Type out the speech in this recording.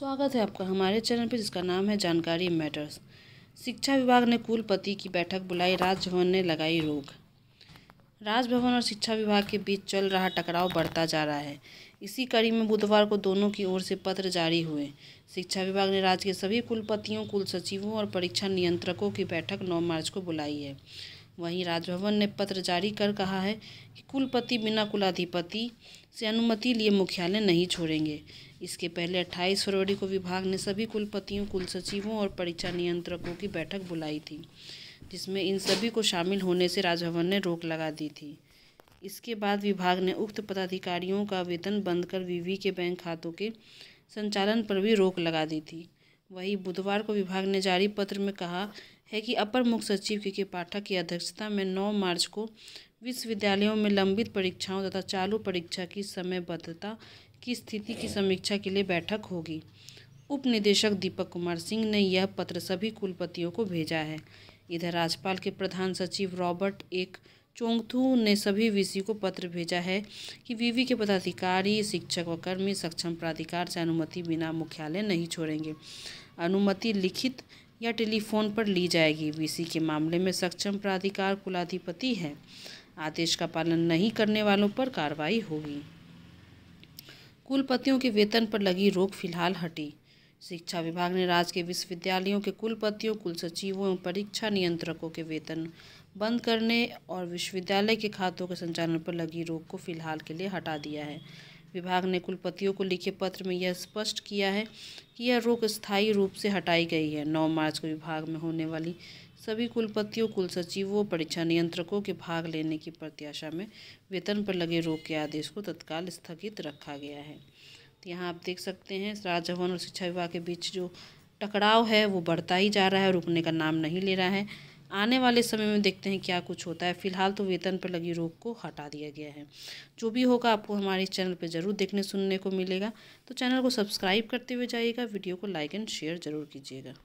स्वागत है आपका हमारे चैनल पर जिसका नाम है जानकारी मैटर्स शिक्षा विभाग ने कुलपति की बैठक बुलाई राजभवन ने लगाई रोक राजभवन और शिक्षा विभाग के बीच चल रहा टकराव बढ़ता जा रहा है इसी कड़ी में बुधवार को दोनों की ओर से पत्र जारी हुए शिक्षा विभाग ने राज्य के सभी कुलपतियों कुल सचिवों और परीक्षा नियंत्रकों की बैठक नौ मार्च को बुलाई है वहीं राजभवन ने पत्र जारी कर कहा है कि कुलपति बिना कुलाधिपति से अनुमति लिए मुख्यालय नहीं छोड़ेंगे इसके पहले 28 फरवरी को विभाग ने सभी कुलपतियों कुल सचिवों और परीक्षा नियंत्रकों की बैठक बुलाई थी जिसमें इन सभी को शामिल होने से राजभवन ने रोक लगा दी थी इसके बाद विभाग ने उक्त पदाधिकारियों का वेतन बंद कर वीवी के बैंक खातों के संचालन पर भी रोक लगा दी थी वहीं बुधवार को विभाग ने जारी पत्र में कहा है कि अपर मुख्य सचिव के के पाठक की अध्यक्षता में 9 मार्च को विश्वविद्यालयों में लंबित परीक्षाओं तथा चालू परीक्षा की समयबद्धता की स्थिति की समीक्षा के लिए बैठक होगी उप निदेशक दीपक कुमार सिंह ने यह पत्र सभी कुलपतियों को भेजा है इधर राज्यपाल के प्रधान सचिव रॉबर्ट एक चोंगथू ने सभी वीसी को पत्र भेजा है कि वीवी के पदाधिकारी शिक्षक व कर्मी सक्षम प्राधिकार से अनुमति बिना मुख्यालय नहीं छोड़ेंगे अनुमति लिखित या टेलीफोन पर ली जाएगी वीसी के मामले में सक्षम प्राधिकार कुलाधिपति है आदेश का पालन नहीं करने वालों पर कार्रवाई होगी कुलपतियों के वेतन पर लगी रोक फिलहाल हटी शिक्षा विभाग ने राज्य के विश्वविद्यालयों के कुलपतियों कुल सचिवों एवं परीक्षा नियंत्रकों के वेतन बंद करने और विश्वविद्यालय के खातों के संचालन पर लगी रोक को फिलहाल के लिए हटा दिया है विभाग ने कुलपतियों को लिखे पत्र में यह स्पष्ट किया है कि यह रोक स्थायी रूप से हटाई गई है नौ मार्च को विभाग में होने वाली सभी कुलपतियों कुल सचिवों परीक्षा नियंत्रकों के भाग लेने की प्रत्याशा में वेतन पर लगे रोक के आदेश को तत्काल स्थगित रखा गया है तो यहाँ आप देख सकते हैं राजभवन भवन और शिक्षा विभाग के बीच जो टकराव है वो बढ़ता ही जा रहा है रुकने का नाम नहीं ले रहा है आने वाले समय में देखते हैं क्या कुछ होता है फिलहाल तो वेतन पर लगी रोक को हटा दिया गया है जो भी होगा आपको हमारे चैनल पर ज़रूर देखने सुनने को मिलेगा तो चैनल को सब्सक्राइब करते हुए जाइएगा वीडियो को लाइक एंड शेयर ज़रूर कीजिएगा